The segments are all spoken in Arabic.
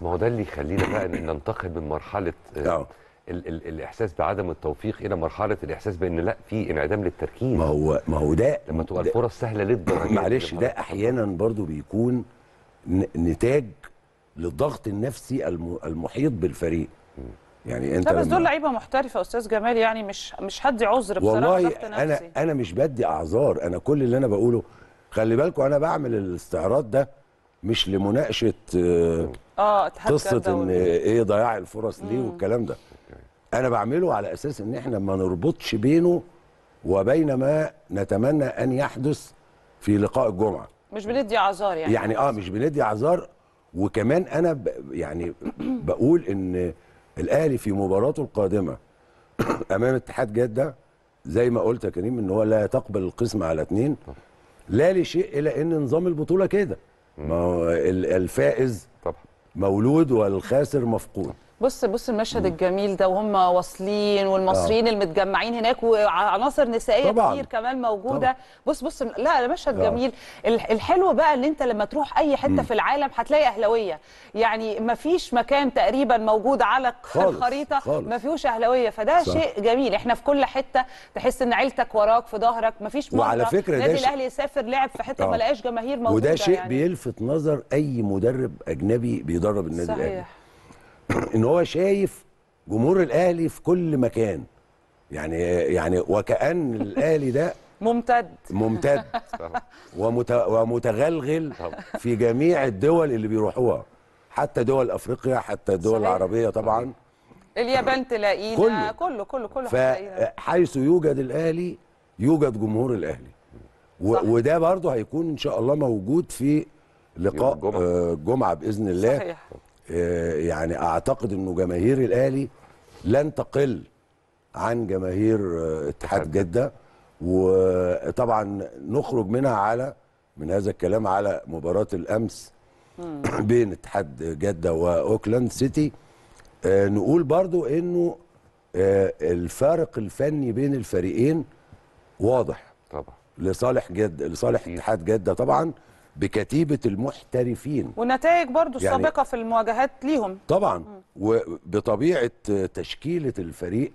ما هو ده اللي يخلينا بقى ننتقل من مرحله آه، نعم. ال ال الاحساس بعدم التوفيق الى مرحله الاحساس بان لا في انعدام للتركيز ما هو ما هو ده لما تبقى الفرص سهله للدرجه معلش ده احيانا برضو بيكون نتاج للضغط النفسي المحيط بالفريق يعني انت بس دول لعيبه محترفه استاذ جمال يعني مش مش هدي عذر بصراحه والله انا نفسي. انا مش بدي اعذار انا كل اللي انا بقوله خلي بالكم انا بعمل الاستعراض ده مش لمناقشه آه، اه قصه ان ايه ضياع الفرص ليه والكلام ده انا بعمله على اساس ان احنا ما نربطش بينه وبين ما نتمنى ان يحدث في لقاء الجمعه مش بندي اعذار يعني يعني اه مش بندي اعذار وكمان انا ب يعني بقول ان الاهلي في مباراته القادمه امام اتحاد جده زي ما قلت يا كريم ان هو لا تقبل القسم على اثنين لا لشيء الا ان نظام البطوله كده ما هو الفائز مولود والخاسر مفقود بص بص المشهد الجميل ده وهم واصلين والمصريين آه. المتجمعين هناك وعناصر نسائيه طبعًا. كتير كمان موجوده طبعًا. بص بص لا مشهد آه. جميل الحلو بقى ان انت لما تروح اي حته م. في العالم هتلاقي اهلاويه يعني ما فيش مكان تقريبا موجود على خالص. الخريطه ما فيهوش اهلاويه فده صح. شيء جميل احنا في كل حته تحس ان عيلتك وراك في ظهرك ما فيش وعلى فكره النادي الاهلي يسافر لعب في حته آه. ما لقاش جماهير موجوده وده شيء يعني. بيلفت نظر اي مدرب اجنبي بيدرب النادي الاهلي ان هو شايف جمهور الاهلي في كل مكان يعني يعني وكأن الاهلي ده ممتد ممتد ومت ومتغلغل في جميع الدول اللي بيروحوها حتى دول افريقيا حتى الدول صحيح. العربيه طبعا اليابان تلاقينا كله كله كله, كله فحيث يوجد الاهلي يوجد جمهور الاهلي صح. وده برضه هيكون ان شاء الله موجود في لقاء الجمعه آه باذن الله صحيح. آه، يعني اعتقد انه جماهير الاهلي لن تقل عن جماهير آه، اتحاد جده وطبعا نخرج منها على من هذا الكلام على مباراه الامس بين اتحاد جده واوكلاند سيتي آه، نقول برضو انه الفارق الفني بين الفريقين واضح طبعا لصالح جد لصالح اتحاد جده طبعا بكتيبه المحترفين ونتائج برضو يعني السابقه في المواجهات ليهم طبعا وبطبيعه تشكيله الفريق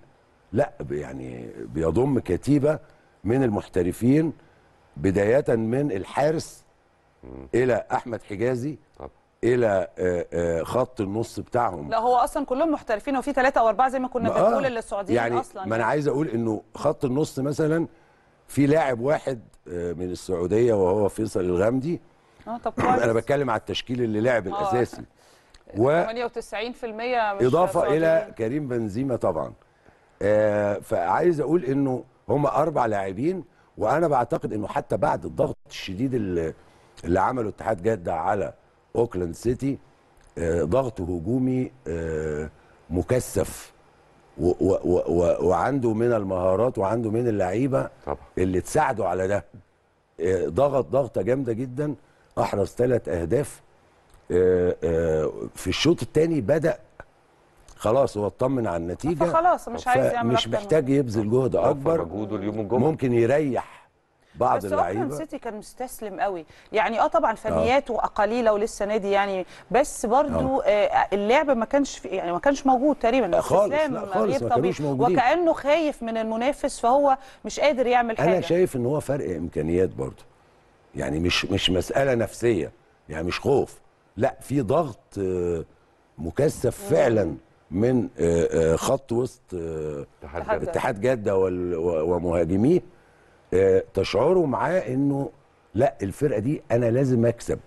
لا يعني بيضم كتيبه من المحترفين بدايه من الحارس الى احمد حجازي طب. الى آه، آه، خط النص بتاعهم لا هو اصلا كلهم محترفين وفي ثلاثه او اربعه زي ما كنا آه، بنقول للسعوديين يعني اصلا يعني ما انا عايز اقول انه خط النص مثلا في لاعب واحد آه، من السعوديه وهو فيصل الغامدي اه طب انا بتكلم على التشكيل اللي لعب آه. الاساسي آه، و 98% مش اضافه الى كريم بنزيما طبعا آه فعايز اقول انه هم اربع لاعبين وانا بعتقد انه حتى بعد الضغط الشديد اللي, اللي عمله اتحاد جده على اوكلاند سيتي آه ضغط هجومي آه مكثف و و و وعنده من المهارات وعنده من اللعيبه اللي تساعده على ده آه، ضغط ضغطه جامده جدا احرز ثلاث اهداف آه، آه، في الشوط الثاني بدا خلاص هو اطمن على النتيجه خلاص مش عايز يعمل مش محتاج يبذل جهد اكبر ممكن يريح بعض اللعيبه بس سيتي كان مستسلم قوي يعني اه طبعا آه. فنياته قليله ولسه نادي يعني بس برضو آه. آه اللعب ما كانش في يعني ما كانش موجود تقريبا آه، خالص لا خالص ما كانوش موجودين وكانه خايف من المنافس فهو مش قادر يعمل حاجه انا شايف ان هو فرق امكانيات برضو يعني مش مش مساله نفسيه يعني مش خوف لا في ضغط مكثف فعلا من خط وسط اتحاد جده ومهاجميه آه، تشعروا معاه انه لا الفرقه دي انا لازم اكسب